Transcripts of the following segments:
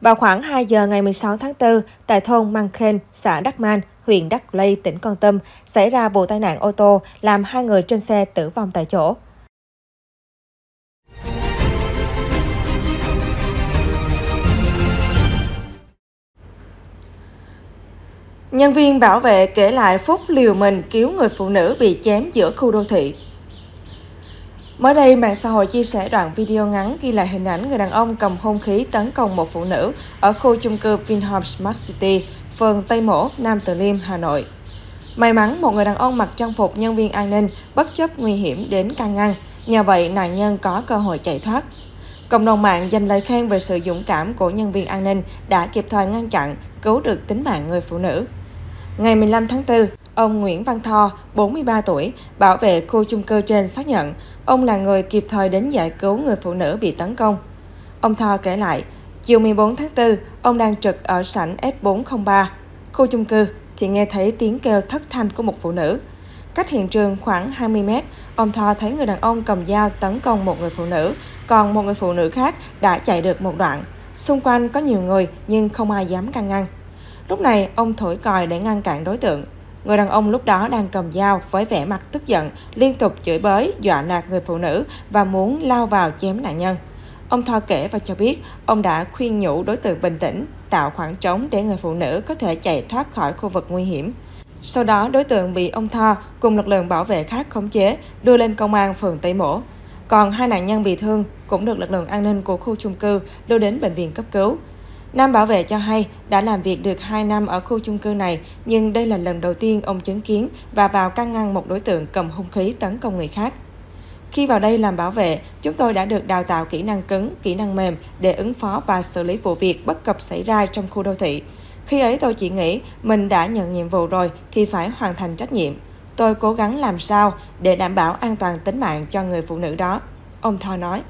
Vào khoảng 2 giờ ngày 16 tháng 4, tại thôn Mang Khen, xã Đắc Man, huyện Đắc Lây, tỉnh Con Tâm, xảy ra vụ tai nạn ô tô làm hai người trên xe tử vong tại chỗ. Nhân viên bảo vệ kể lại phút liều mình cứu người phụ nữ bị chém giữa khu đô thị Mới đây, mạng xã hội chia sẻ đoạn video ngắn ghi lại hình ảnh người đàn ông cầm hung khí tấn công một phụ nữ ở khu chung cư Vinhome Smart City, phường Tây Mỗ, Nam Từ Liêm, Hà Nội. May mắn, một người đàn ông mặc trang phục nhân viên an ninh bất chấp nguy hiểm đến can ngăn, nhờ vậy nạn nhân có cơ hội chạy thoát. Cộng đồng mạng dành lời khen về sự dũng cảm của nhân viên an ninh đã kịp thời ngăn chặn, cứu được tính mạng người phụ nữ. Ngày 15 tháng 4, Ông Nguyễn Văn Tho, 43 tuổi, bảo vệ khu chung cư trên xác nhận, ông là người kịp thời đến giải cứu người phụ nữ bị tấn công. Ông Tho kể lại, chiều 14 tháng 4, ông đang trực ở sảnh S403, khu chung cư, thì nghe thấy tiếng kêu thất thanh của một phụ nữ. Cách hiện trường khoảng 20 mét, ông Tho thấy người đàn ông cầm dao tấn công một người phụ nữ, còn một người phụ nữ khác đã chạy được một đoạn. Xung quanh có nhiều người nhưng không ai dám can ngăn. Lúc này, ông thổi còi để ngăn cản đối tượng. Người đàn ông lúc đó đang cầm dao với vẻ mặt tức giận, liên tục chửi bới, dọa nạt người phụ nữ và muốn lao vào chém nạn nhân. Ông Tho kể và cho biết ông đã khuyên nhủ đối tượng bình tĩnh, tạo khoảng trống để người phụ nữ có thể chạy thoát khỏi khu vực nguy hiểm. Sau đó, đối tượng bị ông Tho cùng lực lượng bảo vệ khác khống chế, đưa lên công an phường Tây Mỗ. Còn hai nạn nhân bị thương cũng được lực lượng an ninh của khu chung cư đưa đến bệnh viện cấp cứu. Nam bảo vệ cho hay đã làm việc được 2 năm ở khu chung cư này, nhưng đây là lần đầu tiên ông chứng kiến và vào căn ngăn một đối tượng cầm hung khí tấn công người khác. Khi vào đây làm bảo vệ, chúng tôi đã được đào tạo kỹ năng cứng, kỹ năng mềm để ứng phó và xử lý vụ việc bất cập xảy ra trong khu đô thị. Khi ấy tôi chỉ nghĩ mình đã nhận nhiệm vụ rồi thì phải hoàn thành trách nhiệm. Tôi cố gắng làm sao để đảm bảo an toàn tính mạng cho người phụ nữ đó. Ông Tho nói.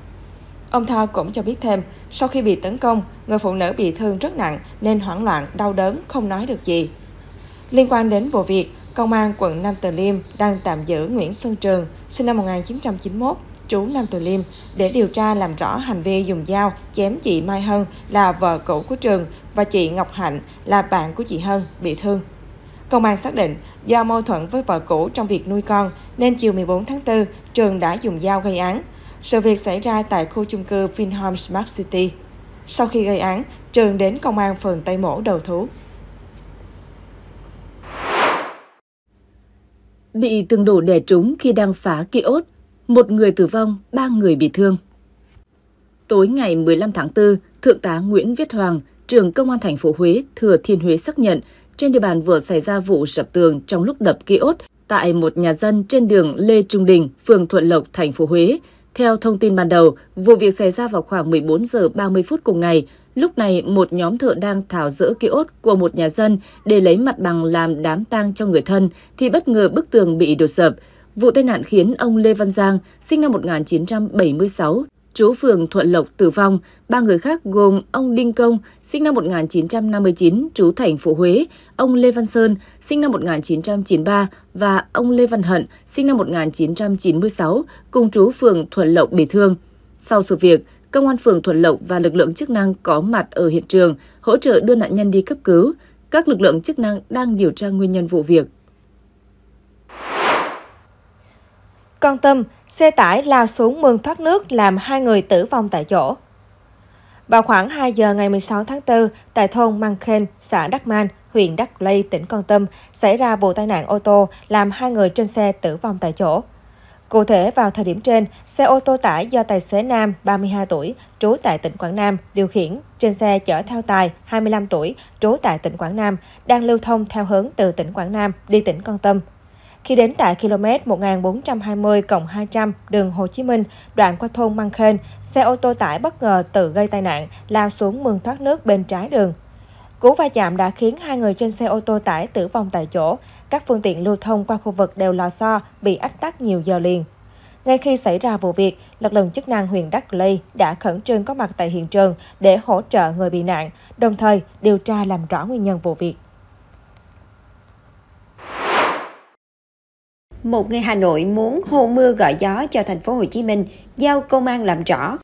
Ông Tho cũng cho biết thêm, sau khi bị tấn công, người phụ nữ bị thương rất nặng nên hoảng loạn, đau đớn, không nói được gì. Liên quan đến vụ việc, Công an quận Nam Từ Liêm đang tạm giữ Nguyễn Xuân Trường, sinh năm 1991, trú Nam Từ Liêm, để điều tra làm rõ hành vi dùng dao chém chị Mai Hân là vợ cũ của Trường và chị Ngọc Hạnh là bạn của chị Hân bị thương. Công an xác định do mâu thuẫn với vợ cũ trong việc nuôi con nên chiều 14 tháng 4, Trường đã dùng dao gây án. Sự việc xảy ra tại khu chung cư Vinhome Smart City. Sau khi gây án, Trường đến công an phường Tây Mỗ đầu thú. Bị tường đổ đè trúng khi đang phá ốt, một người tử vong, ba người bị thương. Tối ngày 15 tháng 4, Thượng tá Nguyễn Viết Hoàng, trưởng Công an thành phố Huế, Thừa Thiên Huế xác nhận trên địa bàn vừa xảy ra vụ sập tường trong lúc đập ốt tại một nhà dân trên đường Lê Trung Đình, phường Thuận Lộc, thành phố Huế, theo thông tin ban đầu, vụ việc xảy ra vào khoảng 14 giờ 30 phút cùng ngày. Lúc này, một nhóm thợ đang tháo rỡ ốt của một nhà dân để lấy mặt bằng làm đám tang cho người thân, thì bất ngờ bức tường bị đột sập. Vụ tai nạn khiến ông Lê Văn Giang, sinh năm 1976, chú phường Thuận Lộc tử vong, ba người khác gồm ông Đinh Công, sinh năm 1959, trú thành phố Huế, ông Lê Văn Sơn, sinh năm 1993 và ông Lê Văn Hận, sinh năm 1996, cùng chú phường Thuận Lộc bị thương. Sau sự việc, công an phường Thuận Lộc và lực lượng chức năng có mặt ở hiện trường, hỗ trợ đưa nạn nhân đi cấp cứu. Các lực lượng chức năng đang điều tra nguyên nhân vụ việc. Con tâm, xe tải lao xuống mương thoát nước làm hai người tử vong tại chỗ. Vào khoảng 2 giờ ngày 16 tháng 4, tại thôn Măng Khen, xã Đắc Man, huyện Đắc Lây, tỉnh Con Tâm, xảy ra vụ tai nạn ô tô làm hai người trên xe tử vong tại chỗ. Cụ thể, vào thời điểm trên, xe ô tô tải do tài xế Nam, 32 tuổi, trú tại tỉnh Quảng Nam, điều khiển, trên xe chở theo Tài, 25 tuổi, trú tại tỉnh Quảng Nam, đang lưu thông theo hướng từ tỉnh Quảng Nam đi tỉnh Con Tâm, khi đến tại km 1420 200 đường Hồ Chí Minh, đoạn qua thôn Măng Khên, xe ô tô tải bất ngờ tự gây tai nạn, lao xuống mương thoát nước bên trái đường. Cú va chạm đã khiến hai người trên xe ô tô tải tử vong tại chỗ. Các phương tiện lưu thông qua khu vực đều lò xo, bị ách tắc nhiều giờ liền. Ngay khi xảy ra vụ việc, lực lượng chức năng huyện Đắc Lây đã khẩn trương có mặt tại hiện trường để hỗ trợ người bị nạn, đồng thời điều tra làm rõ nguyên nhân vụ việc. một người Hà Nội muốn hô mưa gọi gió cho thành phố Hồ Chí Minh, giao công an làm rõ.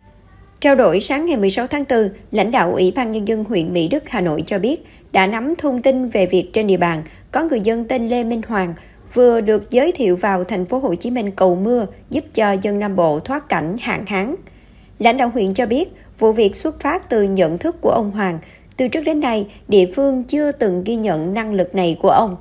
Trao đổi sáng ngày 16 tháng 4, lãnh đạo Ủy ban Nhân dân huyện Mỹ Đức, Hà Nội cho biết đã nắm thông tin về việc trên địa bàn có người dân tên Lê Minh Hoàng vừa được giới thiệu vào thành phố Hồ Chí Minh cầu mưa giúp cho dân Nam Bộ thoát cảnh hạn hán. Lãnh đạo huyện cho biết vụ việc xuất phát từ nhận thức của ông Hoàng. Từ trước đến nay, địa phương chưa từng ghi nhận năng lực này của ông.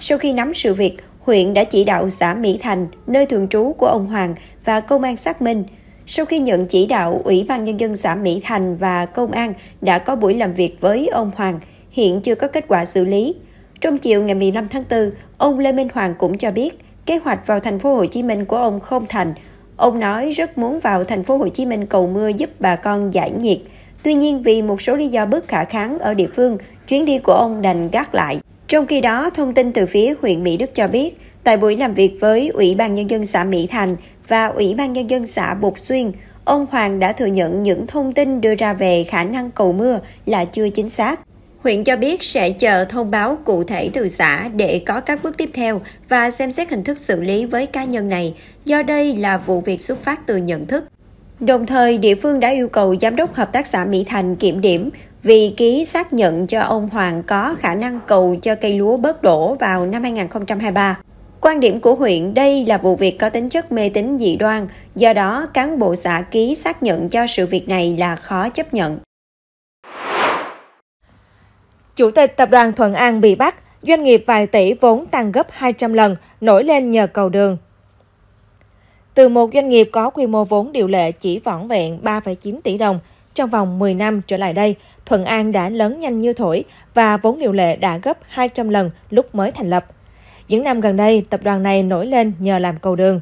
Sau khi nắm sự việc, huyện đã chỉ đạo xã Mỹ Thành, nơi thường trú của ông Hoàng và công an xác minh. Sau khi nhận chỉ đạo, Ủy ban Nhân dân xã Mỹ Thành và công an đã có buổi làm việc với ông Hoàng, hiện chưa có kết quả xử lý. Trong chiều ngày 15 tháng 4, ông Lê Minh Hoàng cũng cho biết kế hoạch vào thành phố Hồ Chí Minh của ông không thành. Ông nói rất muốn vào thành phố Hồ Chí Minh cầu mưa giúp bà con giải nhiệt. Tuy nhiên vì một số lý do bất khả kháng ở địa phương, chuyến đi của ông đành gác lại. Trong khi đó, thông tin từ phía huyện Mỹ Đức cho biết, tại buổi làm việc với Ủy ban Nhân dân xã Mỹ Thành và Ủy ban Nhân dân xã Bột Xuyên, ông Hoàng đã thừa nhận những thông tin đưa ra về khả năng cầu mưa là chưa chính xác. Huyện cho biết sẽ chờ thông báo cụ thể từ xã để có các bước tiếp theo và xem xét hình thức xử lý với cá nhân này, do đây là vụ việc xuất phát từ nhận thức. Đồng thời, địa phương đã yêu cầu Giám đốc Hợp tác xã Mỹ Thành kiểm điểm vì ký xác nhận cho ông Hoàng có khả năng cầu cho cây lúa bớt đổ vào năm 2023. Quan điểm của huyện đây là vụ việc có tính chất mê tín dị đoan, do đó cán bộ xã ký xác nhận cho sự việc này là khó chấp nhận. Chủ tịch tập đoàn Thuận An bị bắt, doanh nghiệp vài tỷ vốn tăng gấp 200 lần, nổi lên nhờ cầu đường. Từ một doanh nghiệp có quy mô vốn điều lệ chỉ vỏn vẹn 3,9 tỷ đồng trong vòng 10 năm trở lại đây, Thuận An đã lớn nhanh như thổi và vốn điều lệ đã gấp 200 lần lúc mới thành lập. Những năm gần đây, tập đoàn này nổi lên nhờ làm cầu đường.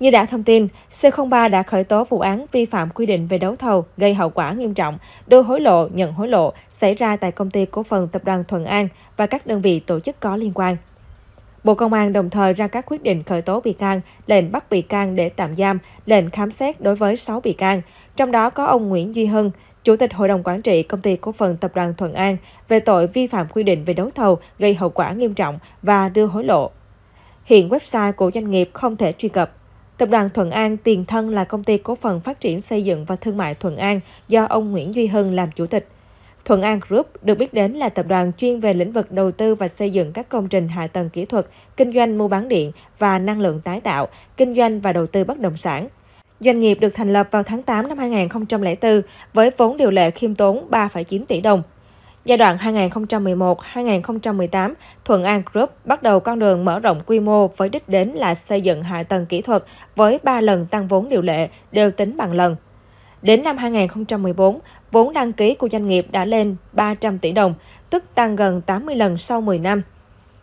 Như đã thông tin, C03 đã khởi tố vụ án vi phạm quy định về đấu thầu gây hậu quả nghiêm trọng, đưa hối lộ, nhận hối lộ xảy ra tại công ty cổ phần tập đoàn Thuận An và các đơn vị tổ chức có liên quan. Bộ Công an đồng thời ra các quyết định khởi tố bị can, lệnh bắt bị can để tạm giam, lệnh khám xét đối với 6 bị can, trong đó có ông Nguyễn Duy Hưng, Chủ tịch Hội đồng Quản trị Công ty Cổ phần Tập đoàn Thuận An về tội vi phạm quy định về đấu thầu gây hậu quả nghiêm trọng và đưa hối lộ. Hiện website của doanh nghiệp không thể truy cập. Tập đoàn Thuận An tiền thân là công ty cổ phần phát triển xây dựng và thương mại Thuận An do ông Nguyễn Duy Hưng làm chủ tịch. Thuận An Group được biết đến là tập đoàn chuyên về lĩnh vực đầu tư và xây dựng các công trình hạ tầng kỹ thuật, kinh doanh mua bán điện và năng lượng tái tạo, kinh doanh và đầu tư bất động sản. Doanh nghiệp được thành lập vào tháng 8 năm 2004 với vốn điều lệ khiêm tốn 3,9 tỷ đồng. Giai đoạn 2011-2018, Thuận An Group bắt đầu con đường mở rộng quy mô với đích đến là xây dựng hạ tầng kỹ thuật với 3 lần tăng vốn điều lệ, đều tính bằng lần. Đến năm 2014, vốn đăng ký của doanh nghiệp đã lên 300 tỷ đồng, tức tăng gần 80 lần sau 10 năm.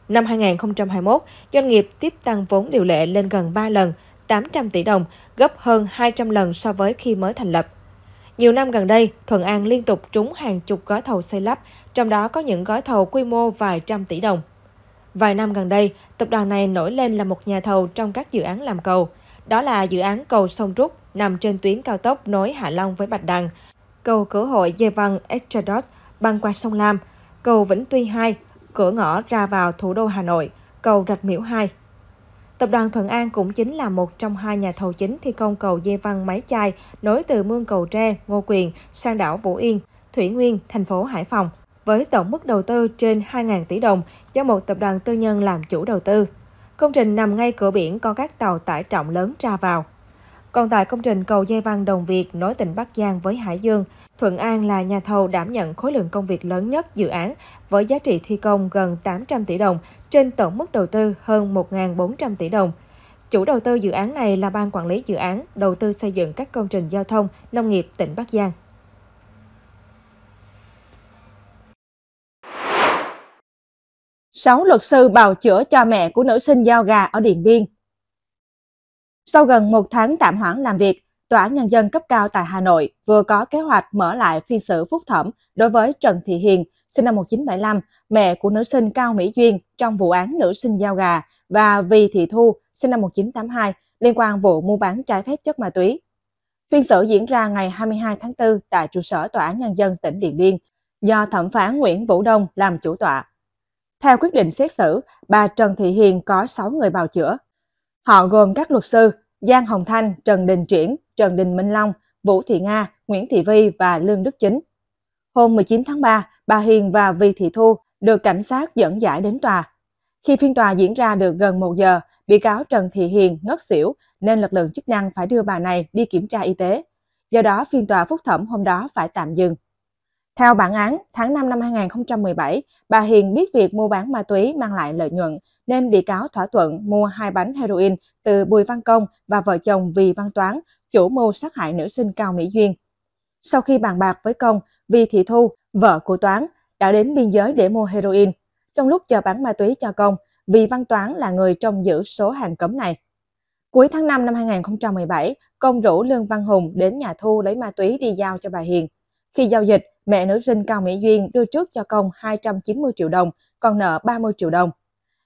Năm 2021, doanh nghiệp tiếp tăng vốn điều lệ lên gần 3 lần, 800 tỷ đồng, gấp hơn 200 lần so với khi mới thành lập. Nhiều năm gần đây, Thuận An liên tục trúng hàng chục gói thầu xây lắp, trong đó có những gói thầu quy mô vài trăm tỷ đồng. Vài năm gần đây, tập đoàn này nổi lên là một nhà thầu trong các dự án làm cầu. Đó là dự án cầu Sông Rút nằm trên tuyến cao tốc nối Hạ Long với Bạch Đằng, cầu cửa hội Dê Văn Extrados băng qua sông Lam, cầu Vĩnh Tuy 2, cửa ngõ ra vào thủ đô Hà Nội, cầu Rạch Miễu 2. Tập đoàn Thuận An cũng chính là một trong hai nhà thầu chính thi công cầu dây văn máy chai nối từ mương cầu tre, Ngô Quyền sang đảo Vũ Yên, Thủy Nguyên, thành phố Hải Phòng, với tổng mức đầu tư trên 2.000 tỷ đồng do một tập đoàn tư nhân làm chủ đầu tư. Công trình nằm ngay cửa biển có các tàu tải trọng lớn ra vào. Còn tại công trình cầu dây văn Đồng Việt nối tỉnh Bắc Giang với Hải Dương, Thuận An là nhà thầu đảm nhận khối lượng công việc lớn nhất dự án với giá trị thi công gần 800 tỷ đồng trên tổng mức đầu tư hơn 1.400 tỷ đồng. Chủ đầu tư dự án này là Ban Quản lý Dự án Đầu tư xây dựng các công trình giao thông, nông nghiệp tỉnh Bắc Giang. Sáu luật sư bào chữa cho mẹ của nữ sinh giao gà ở Điện Biên sau gần một tháng tạm hoãn làm việc, Tòa án Nhân dân cấp cao tại Hà Nội vừa có kế hoạch mở lại phiên xử phúc thẩm đối với Trần Thị Hiền, sinh năm 1975, mẹ của nữ sinh Cao Mỹ Duyên trong vụ án nữ sinh giao gà và Vì Thị Thu, sinh năm 1982, liên quan vụ mua bán trái phép chất ma túy. Phiên xử diễn ra ngày 22 tháng 4 tại trụ sở Tòa án Nhân dân tỉnh Điện Biên, do thẩm phán Nguyễn Vũ Đông làm chủ tọa. Theo quyết định xét xử, bà Trần Thị Hiền có 6 người bào chữa, Họ gồm các luật sư Giang Hồng Thanh, Trần Đình Triển, Trần Đình Minh Long, Vũ Thị Nga, Nguyễn Thị Vi và Lương Đức Chính. Hôm 19 tháng 3, bà Hiền và Vi Thị Thu được cảnh sát dẫn giải đến tòa. Khi phiên tòa diễn ra được gần 1 giờ, bị cáo Trần Thị Hiền ngất xỉu nên lực lượng chức năng phải đưa bà này đi kiểm tra y tế. Do đó, phiên tòa phúc thẩm hôm đó phải tạm dừng. Theo bản án, tháng 5 năm 2017, bà Hiền biết việc mua bán ma túy mang lại lợi nhuận nên bị cáo thỏa thuận mua hai bánh heroin từ Bùi Văn Công và vợ chồng Vì Văn Toán, chủ mưu sát hại nữ sinh Cao Mỹ Duyên. Sau khi bàn bạc với Công, Vi Thị Thu, vợ của Toán, đã đến biên giới để mua heroin. Trong lúc chờ bán ma túy cho Công, Vì Văn Toán là người trông giữ số hàng cấm này. Cuối tháng 5 năm 2017, Công rủ Lương Văn Hùng đến nhà Thu lấy ma túy đi giao cho bà Hiền. Khi giao dịch, mẹ nữ sinh Cao Mỹ Duyên đưa trước cho Công 290 triệu đồng, còn nợ 30 triệu đồng.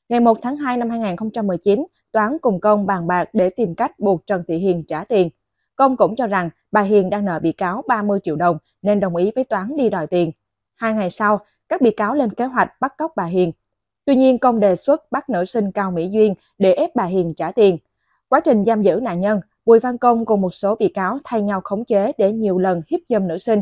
Ngày 1 tháng 2 năm 2019, Toán cùng Công bàn bạc để tìm cách buộc Trần Thị Hiền trả tiền. Công cũng cho rằng bà Hiền đang nợ bị cáo 30 triệu đồng nên đồng ý với Toán đi đòi tiền. Hai ngày sau, các bị cáo lên kế hoạch bắt cóc bà Hiền. Tuy nhiên, Công đề xuất bắt nữ sinh Cao Mỹ Duyên để ép bà Hiền trả tiền. Quá trình giam giữ nạn nhân, Bùi Văn Công cùng một số bị cáo thay nhau khống chế để nhiều lần hiếp dâm nữ sinh.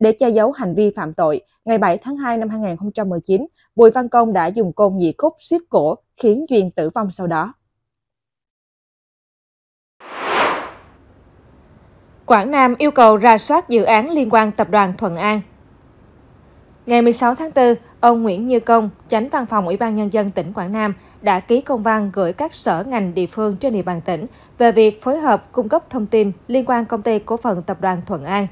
Để che giấu hành vi phạm tội, ngày 7 tháng 2 năm 2019, Bùi Văn Công đã dùng côn nhị khúc siết cổ khiến Duyên tử vong sau đó. Quảng Nam yêu cầu ra soát dự án liên quan tập đoàn Thuận An. Ngày 16 tháng 4, ông Nguyễn Như Công, Chánh Văn phòng Ủy ban Nhân dân tỉnh Quảng Nam, đã ký công văn gửi các sở ngành địa phương trên địa bàn tỉnh về việc phối hợp cung cấp thông tin liên quan công ty cổ phần tập đoàn Thuận An.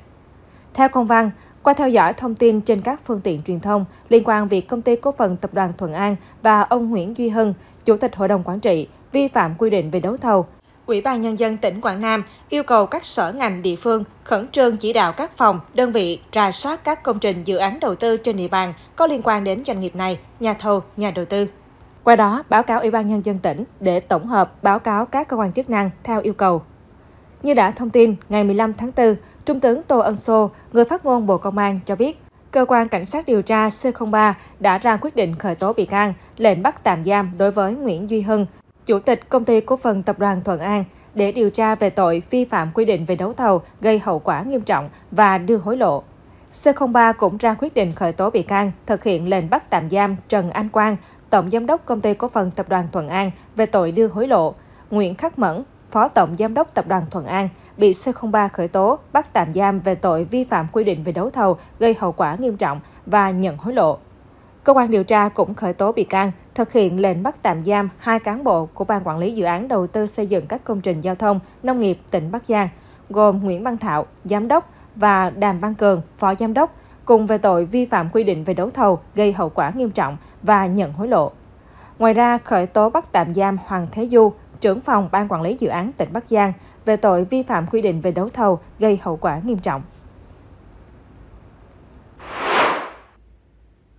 Theo công văn, qua theo dõi thông tin trên các phương tiện truyền thông liên quan việc công ty cổ phần tập đoàn Thuận An và ông Nguyễn Duy Hưng, Chủ tịch Hội đồng Quản trị, vi phạm quy định về đấu thầu, Ủy ban Nhân dân tỉnh Quảng Nam yêu cầu các sở ngành địa phương khẩn trương chỉ đạo các phòng, đơn vị rà soát các công trình dự án đầu tư trên địa bàn có liên quan đến doanh nghiệp này, nhà thầu, nhà đầu tư. Qua đó, báo cáo Ủy ban Nhân dân tỉnh để tổng hợp báo cáo các cơ quan chức năng theo yêu cầu. Như đã thông tin, ngày 15 tháng 4, Trung tướng Tô Ân Sô, người phát ngôn Bộ Công an cho biết, cơ quan cảnh sát điều tra C03 đã ra quyết định khởi tố bị can, lệnh bắt tạm giam đối với Nguyễn Duy Hưng, chủ tịch công ty cổ phần tập đoàn Thuận An để điều tra về tội vi phạm quy định về đấu thầu gây hậu quả nghiêm trọng và đưa hối lộ. C03 cũng ra quyết định khởi tố bị can, thực hiện lệnh bắt tạm giam Trần Anh Quang, tổng giám đốc công ty cổ phần tập đoàn Thuận An về tội đưa hối lộ, Nguyễn Khắc Mẫn, Phó Tổng Giám đốc Tập đoàn Thuận An, bị C03 khởi tố, bắt tạm giam về tội vi phạm quy định về đấu thầu gây hậu quả nghiêm trọng và nhận hối lộ. Cơ quan điều tra cũng khởi tố bị can, thực hiện lệnh bắt tạm giam hai cán bộ của Ban Quản lý Dự án Đầu tư xây dựng các công trình giao thông, nông nghiệp tỉnh Bắc Giang, gồm Nguyễn Văn Thảo, Giám đốc và Đàm Văn Cường, Phó Giám đốc, cùng về tội vi phạm quy định về đấu thầu gây hậu quả nghiêm trọng và nhận hối lộ. Ngoài ra, khởi tố bắt tạm giam Hoàng Thế Du, trưởng phòng Ban Quản lý Dự án tỉnh Bắc Giang về tội vi phạm quy định về đấu thầu gây hậu quả nghiêm trọng.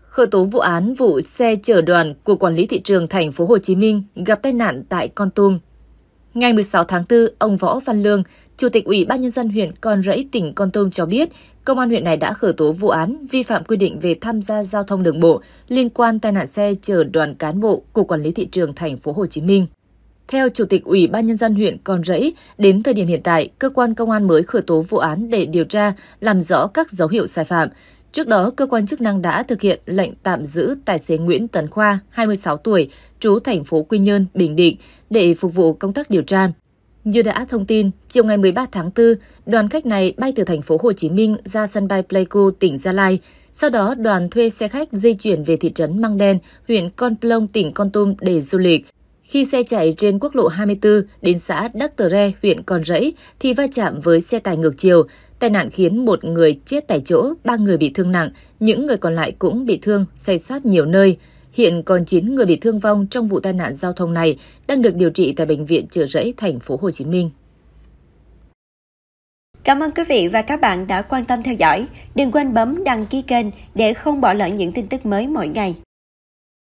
Khởi tố vụ án vụ xe chở đoàn của quản lý thị trường thành phố Hồ Chí Minh gặp tai nạn tại Con Tum. Ngày 16 tháng 4, ông Võ Văn Lương, Chủ tịch Ủy ban nhân dân huyện Con Rẫy, tỉnh Con Tum cho biết, công an huyện này đã khởi tố vụ án vi phạm quy định về tham gia giao thông đường bộ liên quan tai nạn xe chở đoàn cán bộ của quản lý thị trường thành phố Hồ Chí Minh. Theo Chủ tịch Ủy ban Nhân dân huyện Con Rẫy, đến thời điểm hiện tại, cơ quan công an mới khởi tố vụ án để điều tra, làm rõ các dấu hiệu sai phạm. Trước đó, cơ quan chức năng đã thực hiện lệnh tạm giữ tài xế Nguyễn Tấn Khoa, 26 tuổi, trú thành phố Quy Nhơn, Bình Định, để phục vụ công tác điều tra. Như đã thông tin, chiều ngày 13 tháng 4, đoàn khách này bay từ thành phố Hồ Chí Minh ra sân bay Pleiku, tỉnh Gia Lai. Sau đó, đoàn thuê xe khách di chuyển về thị trấn Măng Đen, huyện Con Plong, tỉnh Con Tum để du lịch. Khi xe chạy trên quốc lộ 24 đến xã Đắc Tờ Re, huyện Con Rẫy thì va chạm với xe tải ngược chiều. Tai nạn khiến một người chết tại chỗ, ba người bị thương nặng, những người còn lại cũng bị thương, xây sát nhiều nơi. Hiện còn 9 người bị thương vong trong vụ tai nạn giao thông này đang được điều trị tại bệnh viện trợ Rẫy thành phố Hồ Chí Minh. Cảm ơn quý vị và các bạn đã quan tâm theo dõi. Đừng quên bấm đăng ký kênh để không bỏ lỡ những tin tức mới mỗi ngày.